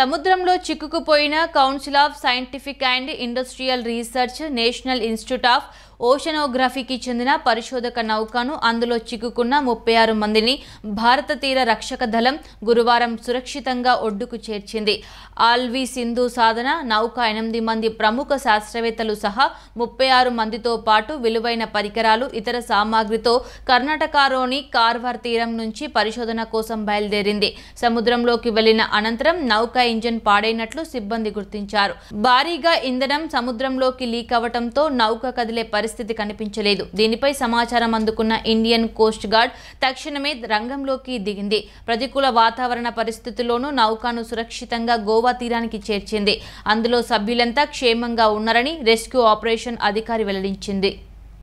సముద్రంలో చిక్కుకుపోయిన council of scientific and industrial research national institute of ఓషనోగ్రఫీకి చెందిన పరిశోధక నౌకను అందులో చిక్కుకున్న ముప్పై ఆరు మందిని భారత తీర రక్షక దళం గురువారం సురక్షితంగా ఒడ్డుకు చేర్చింది ఆల్వి సింధు సాధన నౌక ఎనిమిది మంది ప్రముఖ శాస్త్రవేత్తలు సహా ముప్పై ఆరు మందితో పాటు విలువైన పరికరాలు ఇతర సామాగ్రితో కర్ణాటకలోని కార్వార్ తీరం నుంచి పరిశోధన కోసం బయలుదేరింది సముద్రంలోకి వెళ్లిన అనంతరం నౌక ఇంజన్ పాడైనట్లు సిబ్బంది గుర్తించారు భారీగా ఇంధనం సముద్రంలోకి లీక్ అవటంతో నౌక కదిలే పరిస్థితి పరిస్థితి కనిపించలేదు దీనిపై సమాచారం అందుకున్న ఇండియన్ కోస్ట్ గార్డ్ తక్షణమే రంగంలోకి దిగింది ప్రతికూల వాతావరణ పరిస్థితుల్లోనూ నౌకాను సురక్షితంగా గోవా తీరానికి చేర్చింది అందులో సభ్యులంతా క్షేమంగా ఉన్నారని రెస్క్యూ ఆపరేషన్ అధికారి వెల్లడించింది